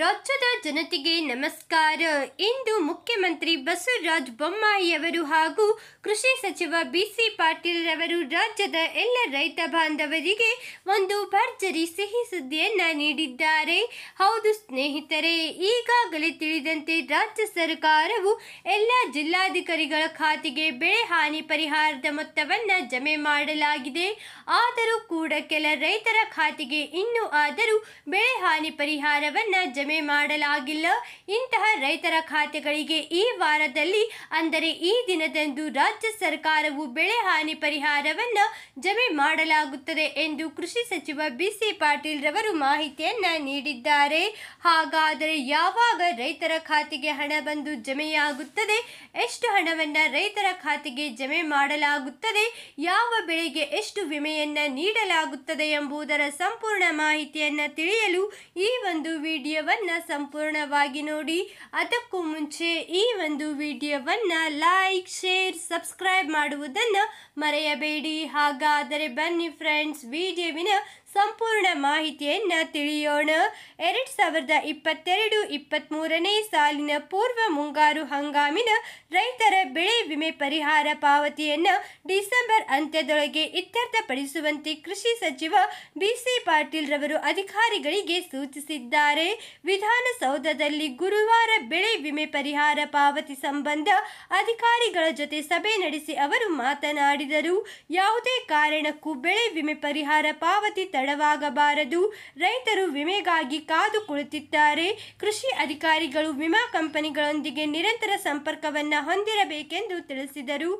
রচ্ছতা ಜನತೆಗೆ ನಮಸ್ಕಾರ ಇಂದು ಮುಖ್ಯಮಂತ್ರಿ ಬಸವರಾಜ ಬೊಮ್ಮಾಯಿಯವರು ಹಾಗೂ ಕೃಷಿ ಸಚಿವ ಬಿಸಿ ಪಾಟೀಲ್ ರವರು ರಾಜ್ಯದ ಎಲ್ಲ ರೈತ ಬಾಂಧವರಿಗೆ ಒಂದು ಭರ್ಜರಿ ಸಿಹಿ ಸುದ್ದಿಯನ್ನ ನೀಡಿದ್ದಾರೆ ಹೌದು ಸ್ನೇಹಿತರೆ ಈಗಾಗಲೇ ತಿಳಿದಂತೆ ರಾಜ್ಯ ಸರ್ಕಾರವು ಎಲ್ಲ ಜಿಲ್ಲಾಧಿಕಾರಿಗಳ ಖಾತೆಗೆ ಬೆಳೆ ಹಾನಿ ಪರಿಹಾರದ ಮೊತ್ತವನ್ನ ಜಮೆ ಮಾಡಲಾಗಿದೆ ಆದರೂ ಕೂಡ ಕೆಲ ರೈತರ ಖಾತೆಗೆ ಇನ್ನೂ ಆದರೂ ಬೆಳೆ ಹಾನಿ ಪರಿಹಾರವನ್ನ ಜಮೆ ಮಾಡಲಾಗಿದೆ ಆಗಿಲ್ಲ ಇಂತಹ ರೈತರ ಖಾತೆಗಳಿಗೆ ಈ ವಾರದಲ್ಲಿ ಅಂದರೆ ಈ ದಿನದಂದು ರಾಜ್ಯ ಸರ್ಕಾರವು ಬೆಳೆ ಹಾನಿ ಪರಿಹಾರವನ್ನು ಜಮೆ ಮಾಡಲಾಗುತ್ತದೆ ಎಂದು ಕೃಷಿ ಸಚಿವ ಬಿಸಿ ಪಾಟೀಲ್ ರವರು ಮಾಹಿತಿಯನ್ನ ನೀಡಿದ್ದಾರೆ ಹಾಗಾದರೆ ಯಾವಾಗ ರೈತರ ಖಾತೆಗೆ ಹಣ ಬಂದು ಜಮೆಯಾಗುತ್ತದೆ ಎಷ್ಟು ಹಣವನ್ನು ರೈತರ ಖಾತೆಗೆ ಜಮೆ ಮಾಡಲಾಗುತ್ತದೆ ಯಾವ ಬೆಳೆಗೆ ಎಷ್ಟು ವಿಮೆಯನ್ನು ನೀಡಲಾಗುತ್ತದೆ ಎಂಬುದರ ಸಂಪೂರ್ಣ ಮಾಹಿತಿಯನ್ನು ತಿಳಿಯಲು ಈ ಒಂದು ವಿಡಿಯೋವನ್ನು ಸಂಪೂರ್ಣ ಸಂಪೂರ್ಣವಾಗಿ ನೋಡಿ ಅದಕ್ಕೂ ಮುಂಚೆ ಈ ಒಂದು ವಿಡಿಯೋವನ್ನು ಲೈಕ್ ಶೇರ್ ಸಬ್ಸ್ಕ್ರೈಬ್ ಮಾಡುವುದನ್ನು ಮರೆಯಬೇಡಿ ಹಾಗಾದರೆ ಬನ್ನಿ ಫ್ರೆಂಡ್ಸ್ ವಿಡಿಯೋವಿನ ಸಂಪೂರ್ಣ ಮಾಹಿತಿಯನ್ನು ತಿಳಿಯೋಣ ಎರಡು ಸಾವಿರದ ಇಪ್ಪತ್ತೆರಡು ಇಪ್ಪತ್ತ್ಮೂರನೇ ಸಾಲಿನ ಪೂರ್ವ ಮುಂಗಾರು ಹಂಗಾಮಿನ ರೈತರ ಬೆಳೆ ವಿಮೆ ಪರಿಹಾರ ಪಾವತಿಯನ್ನು ಡಿಸೆಂಬರ್ ಅಂತ್ಯದೊಳಗೆ ಇತ್ಯರ್ಥಪಡಿಸುವಂತೆ ಕೃಷಿ ಸಚಿವ ಬಿಸಿ ಪಾಟೀಲ್ ರವರು ಅಧಿಕಾರಿಗಳಿಗೆ ಸೂಚಿಸಿದ್ದಾರೆ ವಿಧಾನಸಭೆ ಸೌಧದಲ್ಲಿ ಗುರುವಾರ ಬೆಳೆ ವಿಮೆ ಪರಿಹಾರ ಪಾವತಿ ಸಂಬಂಧ ಅಧಿಕಾರಿಗಳ ಜೊತೆ ಸಭೆ ನಡೆಸಿ ಅವರು ಮಾತನಾಡಿದರು ಯಾವುದೇ ಕಾರಣಕ್ಕೂ ಬೆಳೆ ವಿಮೆ ಪರಿಹಾರ ಪಾವತಿ ತಡವಾಗಬಾರದು ರೈತರು ವಿಮೆಗಾಗಿ ಕಾದು ಕುಳಿತಿದ್ದಾರೆ ಕೃಷಿ ಅಧಿಕಾರಿಗಳು ವಿಮಾ ಕಂಪನಿಗಳೊಂದಿಗೆ ನಿರಂತರ ಸಂಪರ್ಕವನ್ನು ಹೊಂದಿರಬೇಕೆಂದು ತಿಳಿಸಿದರು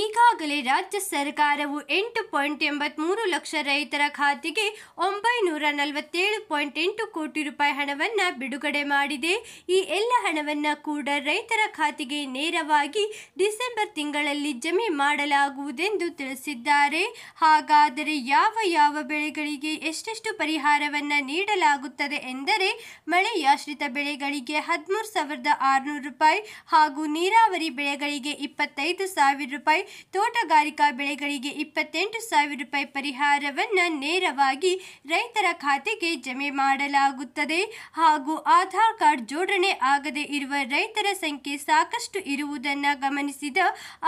ಈಗಾಗಲೇ ರಾಜ್ಯ ಸರ್ಕಾರವು ಎಂಟು ಪಾಯಿಂಟ್ ಎಂಬತ್ಮೂರು ಲಕ್ಷ ರೈತರ ಖಾತೆಗೆ ಒಂಬೈನೂರ ನಲವತ್ತೇಳು ಪಾಯಿಂಟ್ ಎಂಟು ಕೋಟಿ ರೂಪಾಯಿ ಹಣವನ್ನು ಬಿಡುಗಡೆ ಮಾಡಿದೆ ಈ ಎಲ್ಲ ಹಣವನ್ನು ಕೂಡ ರೈತರ ಖಾತೆಗೆ ನೇರವಾಗಿ ಡಿಸೆಂಬರ್ ತಿಂಗಳಲ್ಲಿ ಜಮೆ ಮಾಡಲಾಗುವುದೆಂದು ತಿಳಿಸಿದ್ದಾರೆ ಹಾಗಾದರೆ ಯಾವ ಯಾವ ಬೆಳೆಗಳಿಗೆ ಎಷ್ಟೆಷ್ಟು ಪರಿಹಾರವನ್ನು ನೀಡಲಾಗುತ್ತದೆ ಎಂದರೆ ಮಳೆಯಾಶ್ರಿತ ಬೆಳೆಗಳಿಗೆ ಹದಿಮೂರು ಸಾವಿರದ ಆರುನೂರು ರೂಪಾಯಿ ಹಾಗೂ ನೀರಾವರಿ ಬೆಳೆಗಳಿಗೆ ಇಪ್ಪತ್ತೈದು ಸಾವಿರ ರೂಪಾಯಿ ತೋಟಗಾರಿಕಾ ಬೆಳೆಗಳಿಗೆ ಇಪ್ಪತ್ತೆಂಟು ಸಾವಿರ ರೂಪಾಯಿ ಪರಿಹಾರವನ್ನು ನೇರವಾಗಿ ರೈತರ ಖಾತೆಗೆ ಜಮೆ ಮಾಡಲಾಗುತ್ತದೆ ಹಾಗೂ ಆಧಾರ್ ಆಧಾರ್ ಕಾರ್ಡ್ ಜೋಡಣೆ ಆಗದೆ ಇರುವ ರೈತರ ಸಂಖ್ಯೆ ಸಾಕಷ್ಟು ಇರುವುದನ್ನು ಗಮನಿಸಿದ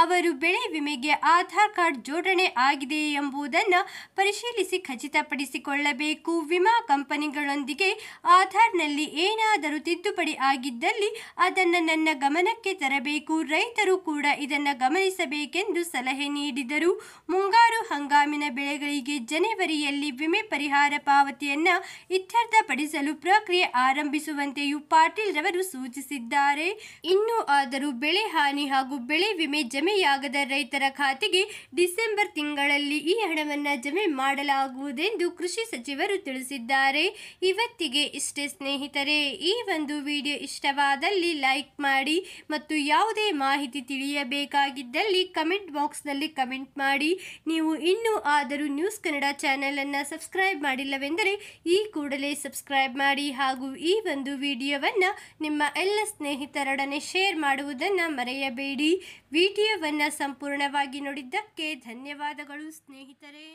ಅವರು ಬೆಳೆ ವಿಮೆಗೆ ಆಧಾರ್ ಕಾರ್ಡ್ ಜೋಡಣೆ ಆಗಿದೆ ಎಂಬುದನ್ನು ಪರಿಶೀಲಿಸಿ ಖಚಿತಪಡಿಸಿಕೊಳ್ಳಬೇಕು ವಿಮಾ ಕಂಪನಿಗಳೊಂದಿಗೆ ಆಧಾರ್ನಲ್ಲಿ ಏನಾದರೂ ತಿದ್ದುಪಡಿ ಆಗಿದ್ದಲ್ಲಿ ಅದನ್ನು ನನ್ನ ಗಮನಕ್ಕೆ ತರಬೇಕು ರೈತರು ಕೂಡ ಇದನ್ನು ಗಮನಿಸಬೇಕೆಂದು ಸಲಹೆ ನೀಡಿದರು ಮುಂಗಾರು ಹಂಗಾಮಿನ ಬೆಳೆಗಳಿಗೆ ಜನವರಿಯಲ್ಲಿ ವಿಮೆ ಪರಿಹಾರ ಪಾವತಿಯನ್ನು ಇತ್ಯರ್ಥಪಡಿಸಲು ಪ್ರಕ್ರಿಯೆ ಆರಂಭಿಸುವಂತೆ ಯು ಪಾಟೀಲ್ ರವರು ಸೂಚಿಸಿದ್ದಾರೆ ಇನ್ನು ಆದರೂ ಬೆಳೆ ಹಾನಿ ಹಾಗೂ ಬೆಳೆ ವಿಮೆ ಜಮೆಯಾಗದ ರೈತರ ಖಾತೆಗೆ ಡಿಸೆಂಬರ್ ತಿಂಗಳಲ್ಲಿ ಈ ಹಣವನ್ನು ಜಮೆ ಮಾಡಲಾಗುವುದೆಂದು ಕೃಷಿ ಸಚಿವರು ತಿಳಿಸಿದ್ದಾರೆ ಇವತ್ತಿಗೆ ಇಷ್ಟೇ ಸ್ನೇಹಿತರೆ ಈ ಒಂದು ವಿಡಿಯೋ ಇಷ್ಟವಾದಲ್ಲಿ ಲೈಕ್ ಮಾಡಿ ಮತ್ತು ಯಾವುದೇ ಮಾಹಿತಿ ತಿಳಿಯಬೇಕಾಗಿದ್ದಲ್ಲಿ ಕಮೆಂಟ್ ಬಾಕ್ಸ್ನಲ್ಲಿ ಕಮೆಂಟ್ ಮಾಡಿ ನೀವು ಇನ್ನೂ ಆದರೂ ನ್ಯೂಸ್ ಕನ್ನಡ ಚಾನೆಲನ್ನು ಸಬ್ಸ್ಕ್ರೈಬ್ ಮಾಡಿಲ್ಲವೆಂದರೆ ಈ ಕೂಡಲೇ ಸಬ್ಸ್ಕ್ರೈಬ್ ಮಾಡಿ ಹಾಗೂ ಈ ಒಂದು ವಿಡಿಯೋ ವಿಡಿಯೋವನ್ನು ನಿಮ್ಮ ಎಲ್ಲ ಸ್ನೇಹಿತರೊಡನೆ ಶೇರ್ ಮಾಡುವುದನ್ನು ಮರೆಯಬೇಡಿ ವಿಡಿಯೋವನ್ನು ಸಂಪೂರ್ಣವಾಗಿ ನೋಡಿದ್ದಕ್ಕೆ ಧನ್ಯವಾದಗಳು ಸ್ನೇಹಿತರೇ